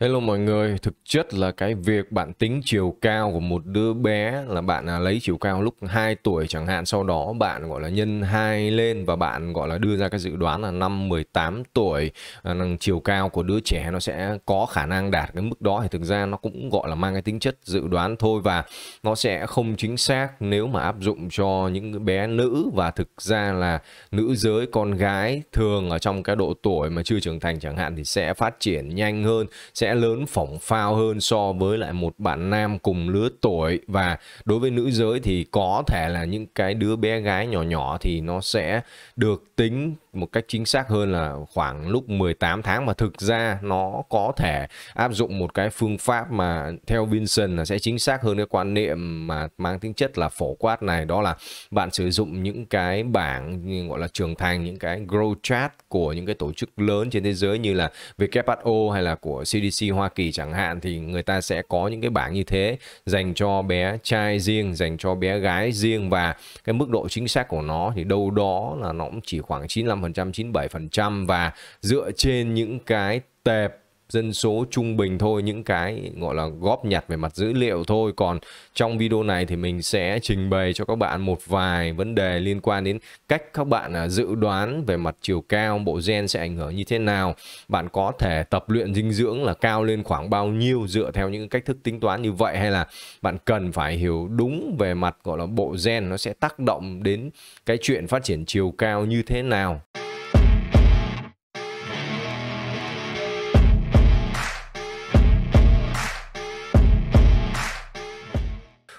Hello mọi người, thực chất là cái việc bạn tính chiều cao của một đứa bé là bạn à, lấy chiều cao lúc 2 tuổi chẳng hạn, sau đó bạn gọi là nhân 2 lên và bạn gọi là đưa ra cái dự đoán là năm 18 tuổi à, chiều cao của đứa trẻ nó sẽ có khả năng đạt cái mức đó thì thực ra nó cũng gọi là mang cái tính chất dự đoán thôi và nó sẽ không chính xác nếu mà áp dụng cho những bé nữ và thực ra là nữ giới con gái thường ở trong cái độ tuổi mà chưa trưởng thành chẳng hạn thì sẽ phát triển nhanh hơn, sẽ sẽ lớn phỏng phao hơn so với lại một bạn nam cùng lứa tuổi và đối với nữ giới thì có thể là những cái đứa bé gái nhỏ nhỏ thì nó sẽ được tính một cách chính xác hơn là khoảng lúc 18 tháng mà thực ra nó có thể áp dụng một cái phương pháp mà theo Vincent là sẽ chính xác hơn cái quan niệm mà mang tính chất là phổ quát này đó là bạn sử dụng những cái bảng như gọi là trưởng thành những cái growth chart của những cái tổ chức lớn trên thế giới như là WHO hay là của CDC CDC Hoa Kỳ chẳng hạn thì người ta sẽ có những cái bảng như thế dành cho bé trai riêng, dành cho bé gái riêng và cái mức độ chính xác của nó thì đâu đó là nó cũng chỉ khoảng 95%, 97% và dựa trên những cái tệp dân số trung bình thôi những cái gọi là góp nhặt về mặt dữ liệu thôi còn trong video này thì mình sẽ trình bày cho các bạn một vài vấn đề liên quan đến cách các bạn à, dự đoán về mặt chiều cao bộ gen sẽ ảnh hưởng như thế nào bạn có thể tập luyện dinh dưỡng là cao lên khoảng bao nhiêu dựa theo những cách thức tính toán như vậy hay là bạn cần phải hiểu đúng về mặt gọi là bộ gen nó sẽ tác động đến cái chuyện phát triển chiều cao như thế nào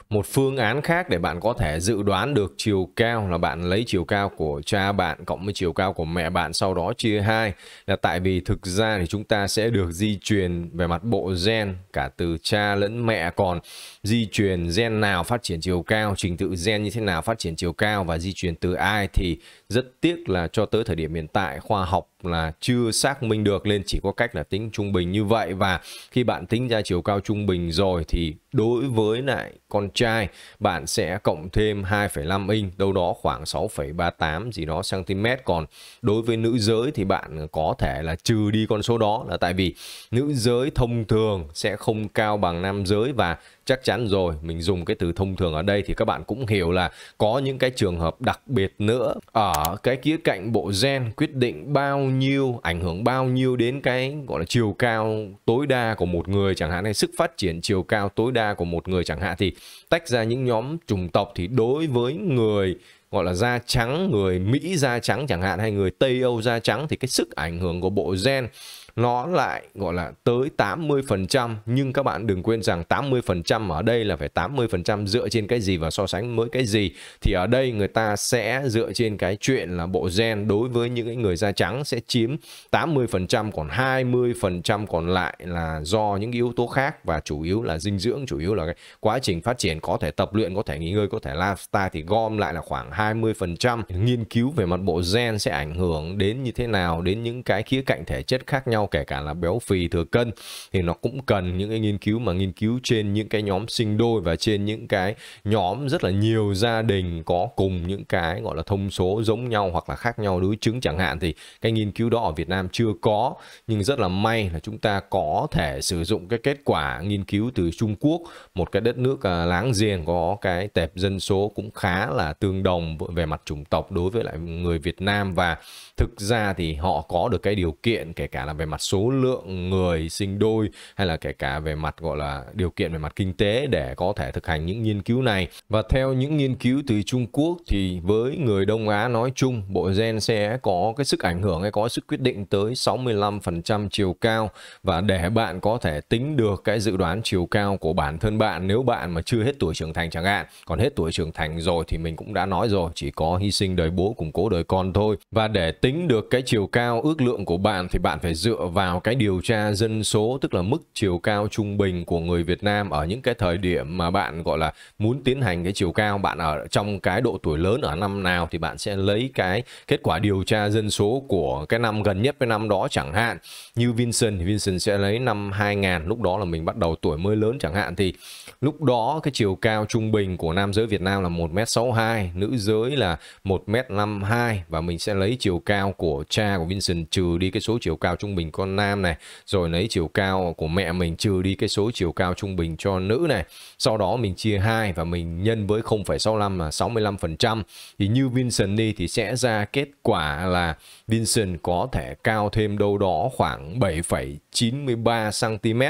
một phương án khác để bạn có thể dự đoán được chiều cao là bạn lấy chiều cao của cha bạn cộng với chiều cao của mẹ bạn sau đó chia hai là tại vì thực ra thì chúng ta sẽ được di truyền về mặt bộ gen cả từ cha lẫn mẹ còn di truyền gen nào phát triển chiều cao trình tự gen như thế nào phát triển chiều cao và di truyền từ ai thì rất tiếc là cho tới thời điểm hiện tại khoa học là chưa xác minh được nên chỉ có cách là tính trung bình như vậy và khi bạn tính ra chiều cao trung bình rồi thì đối với lại con trai bạn sẽ cộng thêm 2,5 inch đâu đó khoảng 6,38 gì đó cm còn đối với nữ giới thì bạn có thể là trừ đi con số đó là tại vì nữ giới thông thường sẽ không cao bằng nam giới và chắc chắn rồi mình dùng cái từ thông thường ở đây thì các bạn cũng hiểu là có những cái trường hợp đặc biệt nữa ở cái khía cạnh bộ gen quyết định bao nhiêu ảnh hưởng bao nhiêu đến cái gọi là chiều cao tối đa của một người chẳng hạn hay sức phát triển chiều cao tối đa của một người chẳng hạn thì tách ra những nhóm chủng tộc thì đối với người gọi là da trắng người mỹ da trắng chẳng hạn hay người tây âu da trắng thì cái sức ảnh hưởng của bộ gen nó lại gọi là tới 80% nhưng các bạn đừng quên rằng 80% ở đây là phải 80% dựa trên cái gì và so sánh với cái gì thì ở đây người ta sẽ dựa trên cái chuyện là bộ gen đối với những người da trắng sẽ chiếm 80% còn 20% còn lại là do những yếu tố khác và chủ yếu là dinh dưỡng chủ yếu là cái quá trình phát triển có thể tập luyện có thể nghỉ ngơi có thể lifestyle thì gom lại là khoảng 20%. Nghiên cứu về mặt bộ gen sẽ ảnh hưởng đến như thế nào đến những cái khía cạnh thể chất khác nhau kể cả là béo phì thừa cân thì nó cũng cần những cái nghiên cứu mà nghiên cứu trên những cái nhóm sinh đôi và trên những cái nhóm rất là nhiều gia đình có cùng những cái gọi là thông số giống nhau hoặc là khác nhau đối chứng chẳng hạn thì cái nghiên cứu đó ở Việt Nam chưa có nhưng rất là may là chúng ta có thể sử dụng cái kết quả nghiên cứu từ Trung Quốc một cái đất nước à, láng giềng có cái tệp dân số cũng khá là tương đồng về mặt chủng tộc đối với lại người Việt Nam và thực ra thì họ có được cái điều kiện kể cả là về mặt số lượng người sinh đôi hay là kể cả về mặt gọi là điều kiện về mặt kinh tế để có thể thực hành những nghiên cứu này và theo những nghiên cứu từ Trung Quốc thì với người Đông Á nói chung bộ gen sẽ có cái sức ảnh hưởng hay có sức quyết định tới 65% chiều cao và để bạn có thể tính được cái dự đoán chiều cao của bản thân bạn nếu bạn mà chưa hết tuổi trưởng thành chẳng hạn còn hết tuổi trưởng thành rồi thì mình cũng đã nói rồi rồi, chỉ có hy sinh đời bố củng cố đời con thôi. Và để tính được cái chiều cao ước lượng của bạn thì bạn phải dựa vào cái điều tra dân số, tức là mức chiều cao trung bình của người Việt Nam ở những cái thời điểm mà bạn gọi là muốn tiến hành cái chiều cao, bạn ở trong cái độ tuổi lớn ở năm nào thì bạn sẽ lấy cái kết quả điều tra dân số của cái năm gần nhất với năm đó chẳng hạn. Như Vincent, Vincent sẽ lấy năm 2000, lúc đó là mình bắt đầu tuổi mới lớn chẳng hạn thì lúc đó cái chiều cao trung bình của nam giới Việt Nam là 1m62, nữ giới là 1m52 và mình sẽ lấy chiều cao của cha của Vincent trừ đi cái số chiều cao trung bình con nam này, rồi lấy chiều cao của mẹ mình trừ đi cái số chiều cao trung bình cho nữ này. Sau đó mình chia 2 và mình nhân với 0,65 là 65%. Thì như Vincent đi thì sẽ ra kết quả là Vincent có thể cao thêm đâu đó khoảng 7,93 cm.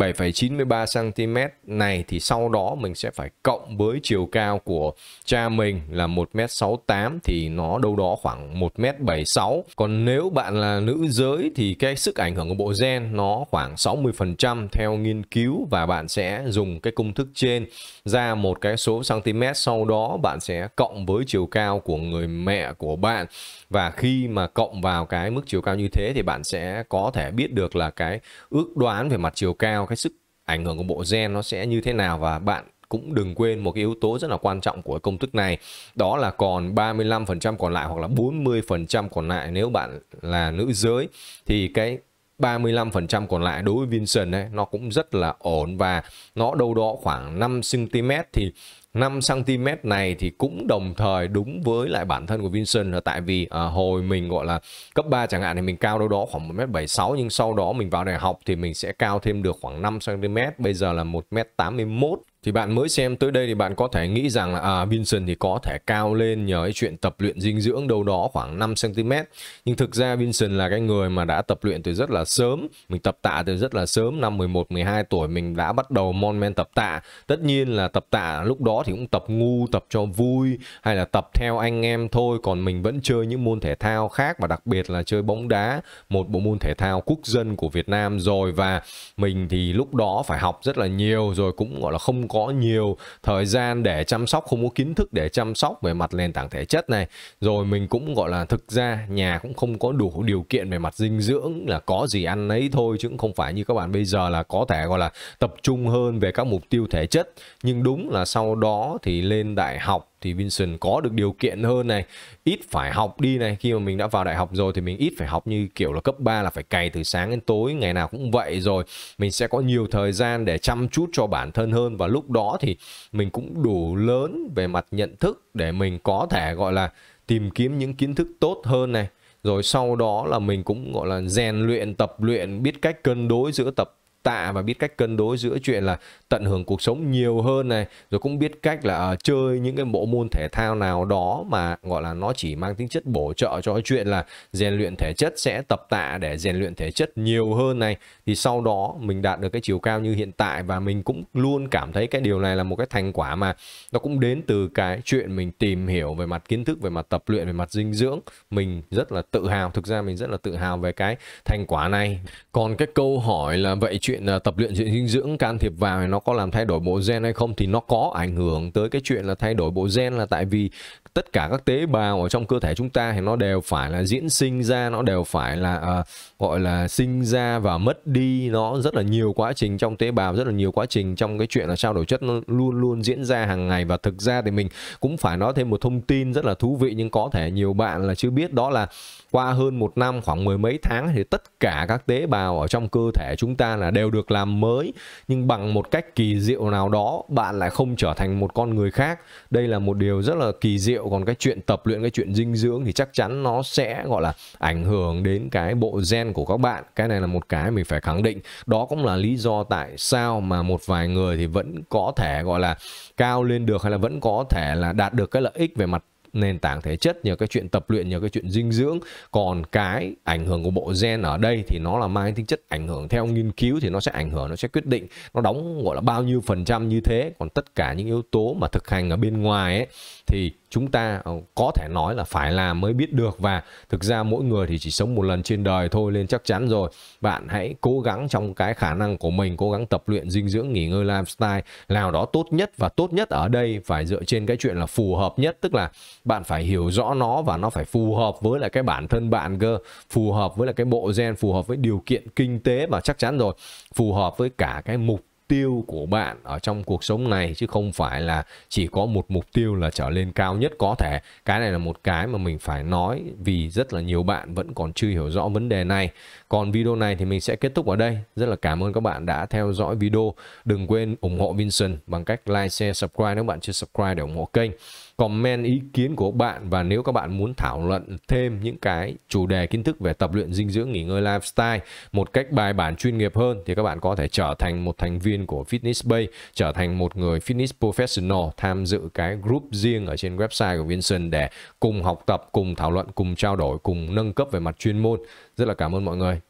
7,93 cm này thì sau đó mình sẽ phải cộng với chiều cao của cha mình là 1m68 thì nó đâu đó khoảng 1m76 còn nếu bạn là nữ giới thì cái sức ảnh hưởng của bộ gen nó khoảng 60% theo nghiên cứu và bạn sẽ dùng cái công thức trên ra một cái số cm sau đó bạn sẽ cộng với chiều cao của người mẹ của bạn và khi mà cộng vào cái mức chiều cao như thế thì bạn sẽ có thể biết được là cái ước đoán về mặt chiều cao cái sức ảnh hưởng của bộ gen nó sẽ như thế nào và bạn cũng đừng quên một cái yếu tố rất là quan trọng của công thức này đó là còn 35% còn lại hoặc là 40% còn lại nếu bạn là nữ giới thì cái 35% còn lại đối với vinson ấy, nó cũng rất là ổn và nó đâu đó khoảng 5cm thì 5cm này thì cũng đồng thời đúng với lại bản thân của vinson là tại vì à, hồi mình gọi là cấp 3 chẳng hạn thì mình cao đâu đó khoảng 1m76 nhưng sau đó mình vào đại học thì mình sẽ cao thêm được khoảng 5cm bây giờ là 1m81 thì bạn mới xem tới đây thì bạn có thể nghĩ rằng là à, Vincent thì có thể cao lên nhờ cái chuyện tập luyện dinh dưỡng đâu đó khoảng 5cm. Nhưng thực ra Vincent là cái người mà đã tập luyện từ rất là sớm. Mình tập tạ từ rất là sớm, năm 11, 12 tuổi mình đã bắt đầu mon men tập tạ. Tất nhiên là tập tạ lúc đó thì cũng tập ngu, tập cho vui hay là tập theo anh em thôi. Còn mình vẫn chơi những môn thể thao khác và đặc biệt là chơi bóng đá, một bộ môn thể thao quốc dân của Việt Nam rồi. Và mình thì lúc đó phải học rất là nhiều rồi cũng gọi là không có nhiều thời gian để chăm sóc không có kiến thức để chăm sóc về mặt nền tảng thể chất này rồi mình cũng gọi là thực ra nhà cũng không có đủ điều kiện về mặt dinh dưỡng là có gì ăn ấy thôi chứ cũng không phải như các bạn bây giờ là có thể gọi là tập trung hơn về các mục tiêu thể chất nhưng đúng là sau đó thì lên đại học thì Vincent có được điều kiện hơn này ít phải học đi này khi mà mình đã vào đại học rồi thì mình ít phải học như kiểu là cấp 3 là phải cày từ sáng đến tối ngày nào cũng vậy rồi mình sẽ có nhiều thời gian để chăm chút cho bản thân hơn và lúc đó thì mình cũng đủ lớn về mặt nhận thức để mình có thể gọi là tìm kiếm những kiến thức tốt hơn này rồi sau đó là mình cũng gọi là rèn luyện tập luyện biết cách cân đối giữa tập tạ và biết cách cân đối giữa chuyện là tận hưởng cuộc sống nhiều hơn này rồi cũng biết cách là uh, chơi những cái bộ môn thể thao nào đó mà gọi là nó chỉ mang tính chất bổ trợ cho cái chuyện là rèn luyện thể chất sẽ tập tạ để rèn luyện thể chất nhiều hơn này thì sau đó mình đạt được cái chiều cao như hiện tại và mình cũng luôn cảm thấy cái điều này là một cái thành quả mà nó cũng đến từ cái chuyện mình tìm hiểu về mặt kiến thức về mặt tập luyện về mặt dinh dưỡng mình rất là tự hào thực ra mình rất là tự hào về cái thành quả này còn cái câu hỏi là vậy chuyện chuyện là ờ, tập luyện chuyện dinh dưỡng can thiệp vào thì nó có làm thay đổi bộ gen hay không thì nó có ảnh hưởng tới cái chuyện là thay đổi bộ gen là tại vì tất cả các tế bào ở trong cơ thể chúng ta thì nó đều phải là diễn sinh ra nó đều phải là uh, gọi là sinh ra và mất đi nó rất là nhiều quá trình trong tế bào rất là nhiều quá trình trong cái chuyện là trao đổi chất nó luôn luôn diễn ra hàng ngày và thực ra thì mình cũng phải nói thêm một thông tin rất là thú vị nhưng có thể nhiều bạn là chưa biết đó là qua hơn một năm khoảng mười mấy tháng thì tất cả các tế bào ở trong cơ thể chúng ta là đều đều được làm mới nhưng bằng một cách kỳ diệu nào đó bạn lại không trở thành một con người khác đây là một điều rất là kỳ diệu còn cái chuyện tập luyện cái chuyện dinh dưỡng thì chắc chắn nó sẽ gọi là ảnh hưởng đến cái bộ gen của các bạn cái này là một cái mình phải khẳng định đó cũng là lý do tại sao mà một vài người thì vẫn có thể gọi là cao lên được hay là vẫn có thể là đạt được cái lợi ích về mặt nền tảng thể chất nhờ cái chuyện tập luyện nhờ cái chuyện dinh dưỡng còn cái ảnh hưởng của bộ gen ở đây thì nó là mang tính chất ảnh hưởng theo nghiên cứu thì nó sẽ ảnh hưởng nó sẽ quyết định nó đóng gọi là bao nhiêu phần trăm như thế còn tất cả những yếu tố mà thực hành ở bên ngoài ấy thì chúng ta ờ, có thể nói là phải làm mới biết được và thực ra mỗi người thì chỉ sống một lần trên đời thôi nên chắc chắn rồi bạn hãy cố gắng trong cái khả năng của mình cố gắng tập luyện dinh dưỡng nghỉ ngơi lifestyle nào đó tốt nhất và tốt nhất ở đây phải dựa trên cái chuyện là phù hợp nhất tức là bạn phải hiểu rõ nó và nó phải phù hợp với lại cái bản thân bạn cơ phù hợp với lại cái bộ gen phù hợp với điều kiện kinh tế và chắc chắn rồi phù hợp với cả cái mục tiêu của bạn ở trong cuộc sống này chứ không phải là chỉ có một mục tiêu là trở lên cao nhất có thể cái này là một cái mà mình phải nói vì rất là nhiều bạn vẫn còn chưa hiểu rõ vấn đề này còn video này thì mình sẽ kết thúc ở đây rất là cảm ơn các bạn đã theo dõi video đừng quên ủng hộ Vincent bằng cách like share subscribe nếu bạn chưa subscribe để ủng hộ kênh comment ý kiến của bạn và nếu các bạn muốn thảo luận thêm những cái chủ đề kiến thức về tập luyện dinh dưỡng nghỉ ngơi lifestyle một cách bài bản chuyên nghiệp hơn thì các bạn có thể trở thành một thành viên của Fitness Bay, trở thành một người fitness professional tham dự cái group riêng ở trên website của Vincent để cùng học tập, cùng thảo luận, cùng trao đổi, cùng nâng cấp về mặt chuyên môn. Rất là cảm ơn mọi người.